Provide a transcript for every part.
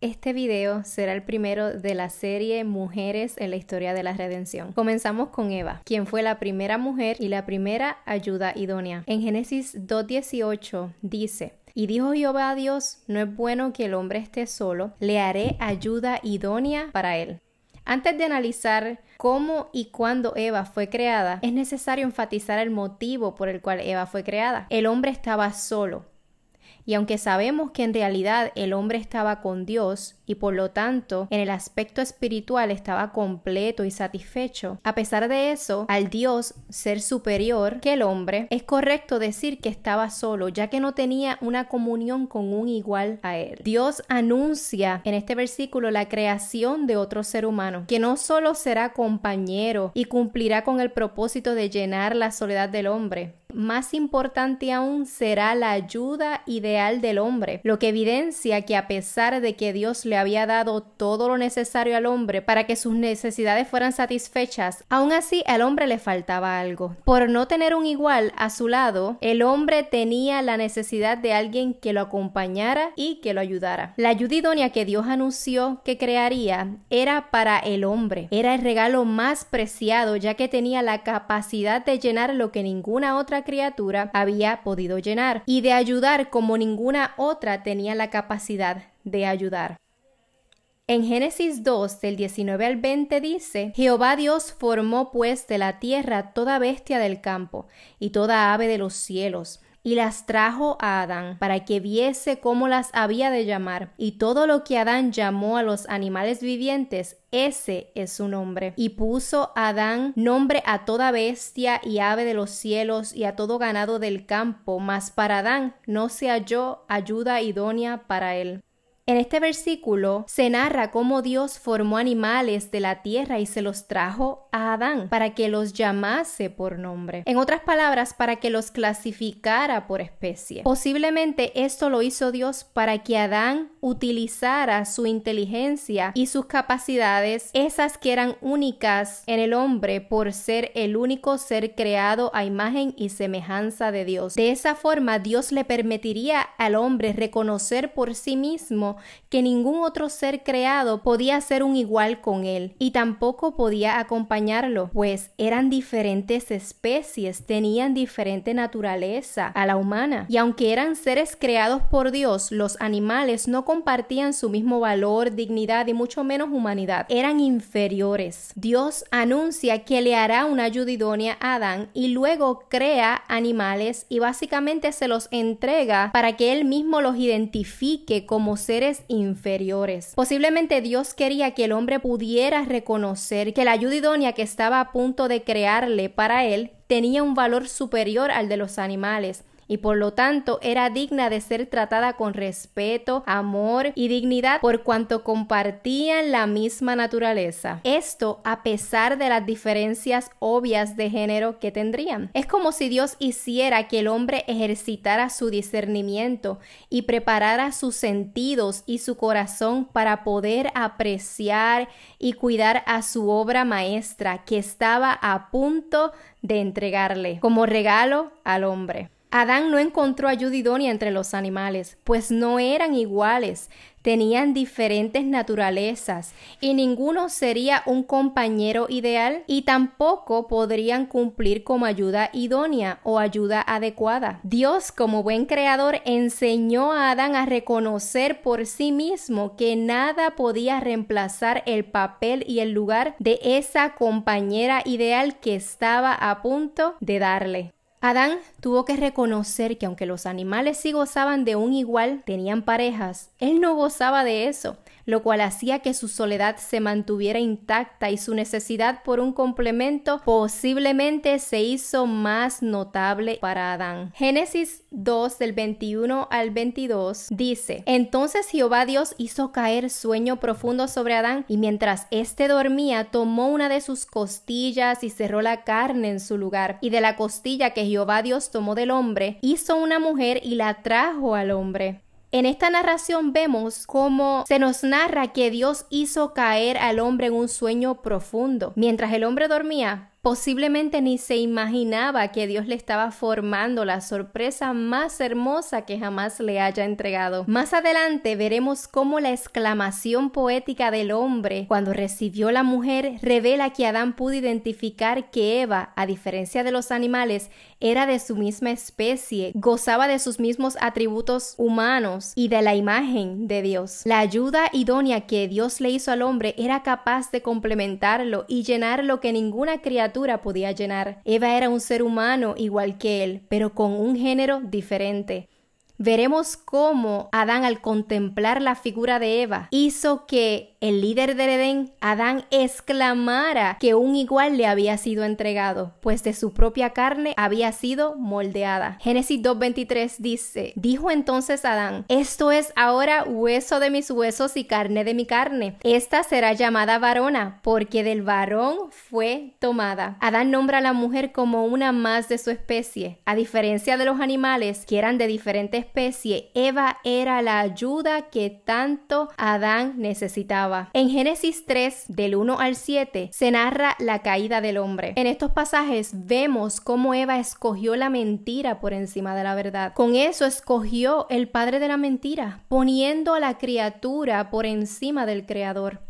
Este video será el primero de la serie Mujeres en la historia de la redención. Comenzamos con Eva, quien fue la primera mujer y la primera ayuda idónea. En Génesis 2.18 dice, y dijo Jehová a Dios, no es bueno que el hombre esté solo, le haré ayuda idónea para él. Antes de analizar cómo y cuándo Eva fue creada, es necesario enfatizar el motivo por el cual Eva fue creada. El hombre estaba solo, y aunque sabemos que en realidad el hombre estaba con Dios y por lo tanto en el aspecto espiritual estaba completo y satisfecho, a pesar de eso, al Dios ser superior que el hombre, es correcto decir que estaba solo, ya que no tenía una comunión con un igual a él. Dios anuncia en este versículo la creación de otro ser humano, que no solo será compañero y cumplirá con el propósito de llenar la soledad del hombre, más importante aún será la ayuda ideal del hombre, lo que evidencia que a pesar de que Dios le había dado todo lo necesario al hombre para que sus necesidades fueran satisfechas, aún así al hombre le faltaba algo. Por no tener un igual a su lado, el hombre tenía la necesidad de alguien que lo acompañara y que lo ayudara. La ayuda idónea que Dios anunció que crearía era para el hombre, era el regalo más preciado ya que tenía la capacidad de llenar lo que ninguna otra criatura había podido llenar, y de ayudar como ninguna otra tenía la capacidad de ayudar. En Génesis 2 del 19 al 20 dice, Jehová Dios formó pues de la tierra toda bestia del campo y toda ave de los cielos y las trajo a Adán para que viese cómo las había de llamar. Y todo lo que Adán llamó a los animales vivientes, ese es su nombre. Y puso Adán nombre a toda bestia y ave de los cielos y a todo ganado del campo, mas para Adán no se halló ayuda idónea para él. En este versículo se narra cómo Dios formó animales de la tierra y se los trajo a Adán para que los llamase por nombre. En otras palabras, para que los clasificara por especie. Posiblemente esto lo hizo Dios para que Adán utilizara su inteligencia y sus capacidades, esas que eran únicas en el hombre por ser el único ser creado a imagen y semejanza de Dios. De esa forma, Dios le permitiría al hombre reconocer por sí mismo que ningún otro ser creado podía ser un igual con él y tampoco podía acompañarlo, pues eran diferentes especies, tenían diferente naturaleza a la humana. Y aunque eran seres creados por Dios, los animales no compartían su mismo valor, dignidad y mucho menos humanidad. Eran inferiores. Dios anuncia que le hará una ayuda a Adán y luego crea animales y básicamente se los entrega para que él mismo los identifique como seres inferiores. Posiblemente Dios quería que el hombre pudiera reconocer que la ayuda idónea que estaba a punto de crearle para él tenía un valor superior al de los animales, y por lo tanto era digna de ser tratada con respeto, amor y dignidad por cuanto compartían la misma naturaleza. Esto a pesar de las diferencias obvias de género que tendrían. Es como si Dios hiciera que el hombre ejercitara su discernimiento y preparara sus sentidos y su corazón para poder apreciar y cuidar a su obra maestra que estaba a punto de entregarle como regalo al hombre. Adán no encontró ayuda idónea entre los animales, pues no eran iguales, tenían diferentes naturalezas y ninguno sería un compañero ideal y tampoco podrían cumplir como ayuda idónea o ayuda adecuada. Dios como buen creador enseñó a Adán a reconocer por sí mismo que nada podía reemplazar el papel y el lugar de esa compañera ideal que estaba a punto de darle. Adán tuvo que reconocer que aunque los animales sí gozaban de un igual, tenían parejas, él no gozaba de eso lo cual hacía que su soledad se mantuviera intacta y su necesidad por un complemento posiblemente se hizo más notable para Adán. Génesis 2 del 21 al 22 dice, entonces Jehová Dios hizo caer sueño profundo sobre Adán y mientras éste dormía tomó una de sus costillas y cerró la carne en su lugar y de la costilla que Jehová Dios tomó del hombre hizo una mujer y la trajo al hombre. En esta narración vemos cómo se nos narra que Dios hizo caer al hombre en un sueño profundo. Mientras el hombre dormía, posiblemente ni se imaginaba que Dios le estaba formando la sorpresa más hermosa que jamás le haya entregado. Más adelante veremos cómo la exclamación poética del hombre cuando recibió la mujer revela que Adán pudo identificar que Eva, a diferencia de los animales, era de su misma especie, gozaba de sus mismos atributos humanos y de la imagen de Dios. La ayuda idónea que Dios le hizo al hombre era capaz de complementarlo y llenar lo que ninguna criatura podía llenar. Eva era un ser humano igual que él, pero con un género diferente. Veremos cómo Adán al contemplar la figura de Eva hizo que el líder del Edén, Adán, exclamara que un igual le había sido entregado, pues de su propia carne había sido moldeada. Génesis 2.23 dice, dijo entonces Adán, esto es ahora hueso de mis huesos y carne de mi carne. Esta será llamada varona, porque del varón fue tomada. Adán nombra a la mujer como una más de su especie. A diferencia de los animales que eran de diferente especie, Eva era la ayuda que tanto Adán necesitaba. En Génesis 3, del 1 al 7, se narra la caída del hombre. En estos pasajes vemos cómo Eva escogió la mentira por encima de la verdad. Con eso escogió el padre de la mentira, poniendo a la criatura por encima del creador.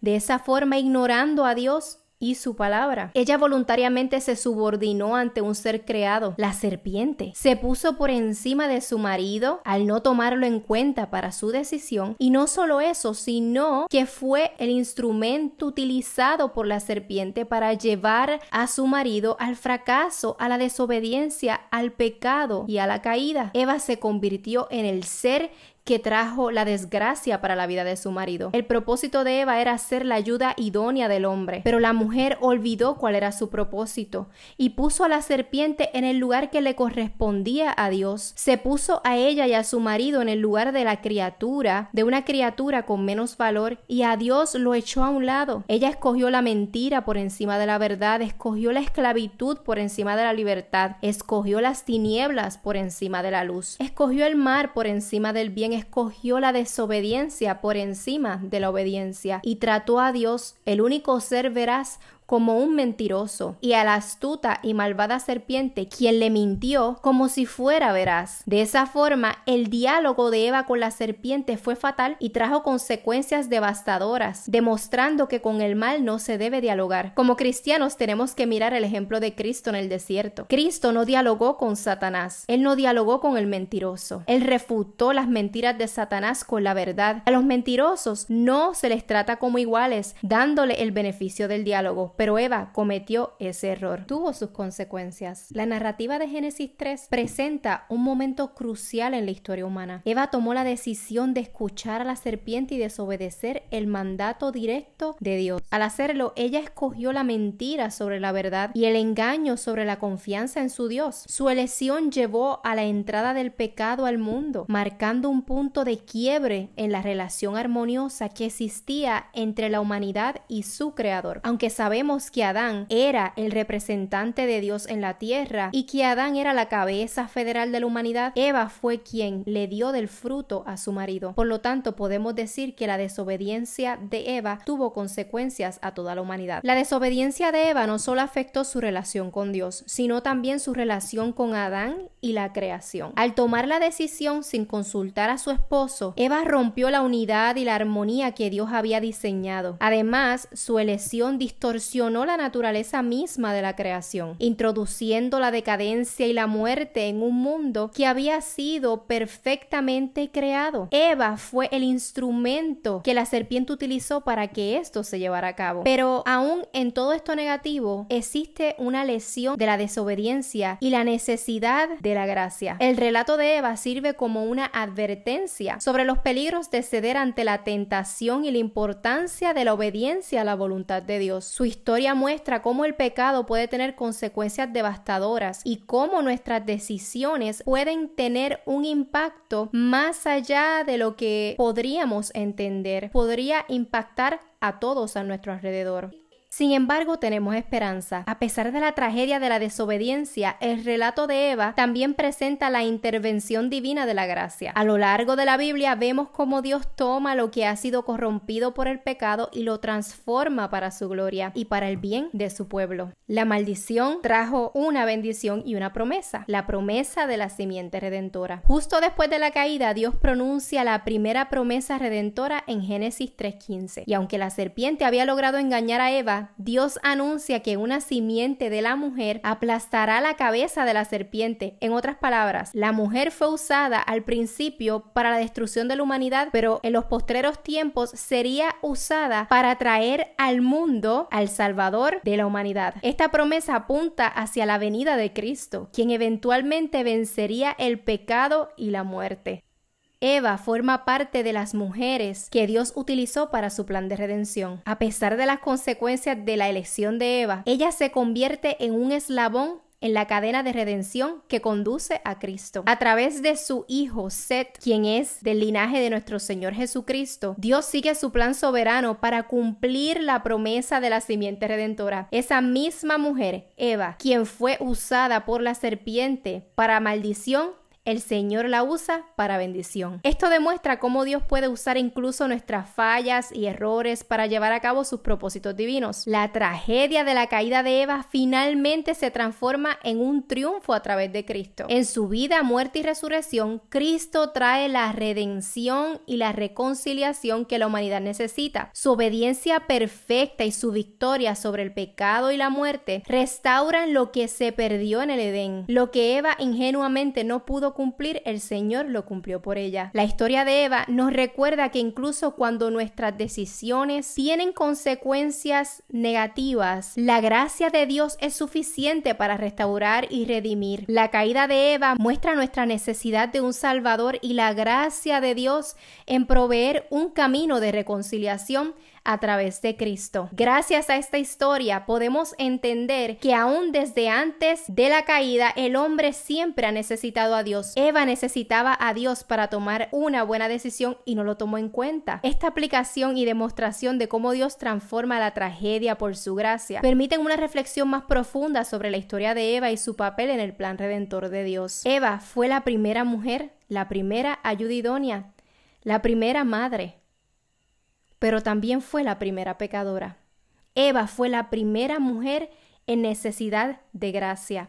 De esa forma, ignorando a Dios, y su palabra. Ella voluntariamente se subordinó ante un ser creado, la serpiente. Se puso por encima de su marido al no tomarlo en cuenta para su decisión y no solo eso, sino que fue el instrumento utilizado por la serpiente para llevar a su marido al fracaso, a la desobediencia, al pecado y a la caída. Eva se convirtió en el ser que trajo la desgracia para la vida de su marido. El propósito de Eva era ser la ayuda idónea del hombre, pero la mujer olvidó cuál era su propósito y puso a la serpiente en el lugar que le correspondía a Dios. Se puso a ella y a su marido en el lugar de la criatura, de una criatura con menos valor, y a Dios lo echó a un lado. Ella escogió la mentira por encima de la verdad, escogió la esclavitud por encima de la libertad, escogió las tinieblas por encima de la luz, escogió el mar por encima del bien escogió la desobediencia por encima de la obediencia y trató a Dios, el único ser veraz, como un mentiroso, y a la astuta y malvada serpiente, quien le mintió como si fuera veraz. De esa forma, el diálogo de Eva con la serpiente fue fatal y trajo consecuencias devastadoras, demostrando que con el mal no se debe dialogar. Como cristianos tenemos que mirar el ejemplo de Cristo en el desierto. Cristo no dialogó con Satanás, él no dialogó con el mentiroso, él refutó las mentiras de Satanás con la verdad. A los mentirosos no se les trata como iguales, dándole el beneficio del diálogo pero Eva cometió ese error. Tuvo sus consecuencias. La narrativa de Génesis 3 presenta un momento crucial en la historia humana. Eva tomó la decisión de escuchar a la serpiente y desobedecer el mandato directo de Dios. Al hacerlo, ella escogió la mentira sobre la verdad y el engaño sobre la confianza en su Dios. Su elección llevó a la entrada del pecado al mundo, marcando un punto de quiebre en la relación armoniosa que existía entre la humanidad y su creador. Aunque sabemos que Adán era el representante de Dios en la tierra y que Adán era la cabeza federal de la humanidad, Eva fue quien le dio del fruto a su marido. Por lo tanto, podemos decir que la desobediencia de Eva tuvo consecuencias a toda la humanidad. La desobediencia de Eva no solo afectó su relación con Dios, sino también su relación con Adán y la creación. Al tomar la decisión sin consultar a su esposo, Eva rompió la unidad y la armonía que Dios había diseñado. Además, su elección distorsionó la naturaleza misma de la creación, introduciendo la decadencia y la muerte en un mundo que había sido perfectamente creado. Eva fue el instrumento que la serpiente utilizó para que esto se llevara a cabo. Pero aún en todo esto negativo, existe una lesión de la desobediencia y la necesidad de la gracia. El relato de Eva sirve como una advertencia sobre los peligros de ceder ante la tentación y la importancia de la obediencia a la voluntad de Dios historia muestra cómo el pecado puede tener consecuencias devastadoras y cómo nuestras decisiones pueden tener un impacto más allá de lo que podríamos entender. Podría impactar a todos a nuestro alrededor. Sin embargo, tenemos esperanza. A pesar de la tragedia de la desobediencia, el relato de Eva también presenta la intervención divina de la gracia. A lo largo de la Biblia vemos cómo Dios toma lo que ha sido corrompido por el pecado y lo transforma para su gloria y para el bien de su pueblo. La maldición trajo una bendición y una promesa, la promesa de la simiente redentora. Justo después de la caída, Dios pronuncia la primera promesa redentora en Génesis 3.15. Y aunque la serpiente había logrado engañar a Eva, Dios anuncia que una simiente de la mujer aplastará la cabeza de la serpiente. En otras palabras, la mujer fue usada al principio para la destrucción de la humanidad, pero en los postreros tiempos sería usada para traer al mundo al Salvador de la humanidad. Esta promesa apunta hacia la venida de Cristo, quien eventualmente vencería el pecado y la muerte. Eva forma parte de las mujeres que Dios utilizó para su plan de redención. A pesar de las consecuencias de la elección de Eva, ella se convierte en un eslabón en la cadena de redención que conduce a Cristo. A través de su Hijo Seth, quien es del linaje de nuestro Señor Jesucristo, Dios sigue su plan soberano para cumplir la promesa de la simiente redentora. Esa misma mujer, Eva, quien fue usada por la serpiente para maldición, el Señor la usa para bendición. Esto demuestra cómo Dios puede usar incluso nuestras fallas y errores para llevar a cabo sus propósitos divinos. La tragedia de la caída de Eva finalmente se transforma en un triunfo a través de Cristo. En su vida, muerte y resurrección, Cristo trae la redención y la reconciliación que la humanidad necesita. Su obediencia perfecta y su victoria sobre el pecado y la muerte restauran lo que se perdió en el Edén, lo que Eva ingenuamente no pudo cumplir, el Señor lo cumplió por ella. La historia de Eva nos recuerda que incluso cuando nuestras decisiones tienen consecuencias negativas, la gracia de Dios es suficiente para restaurar y redimir. La caída de Eva muestra nuestra necesidad de un Salvador y la gracia de Dios en proveer un camino de reconciliación a través de Cristo. Gracias a esta historia podemos entender que aún desde antes de la caída el hombre siempre ha necesitado a Dios. Eva necesitaba a Dios para tomar una buena decisión y no lo tomó en cuenta. Esta aplicación y demostración de cómo Dios transforma la tragedia por su gracia permiten una reflexión más profunda sobre la historia de Eva y su papel en el plan redentor de Dios. Eva fue la primera mujer, la primera ayuda la primera madre, pero también fue la primera pecadora. Eva fue la primera mujer en necesidad de gracia.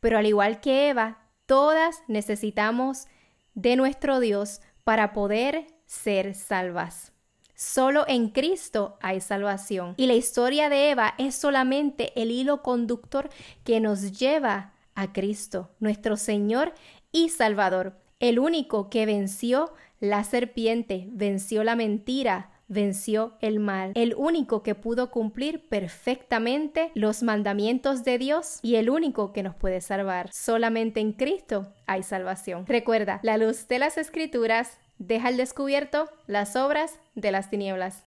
Pero al igual que Eva, todas necesitamos de nuestro Dios para poder ser salvas. Solo en Cristo hay salvación. Y la historia de Eva es solamente el hilo conductor que nos lleva a Cristo, nuestro Señor y Salvador, el único que venció la serpiente, venció la mentira, venció el mal, el único que pudo cumplir perfectamente los mandamientos de Dios y el único que nos puede salvar. Solamente en Cristo hay salvación. Recuerda, la luz de las escrituras deja al descubierto las obras de las tinieblas.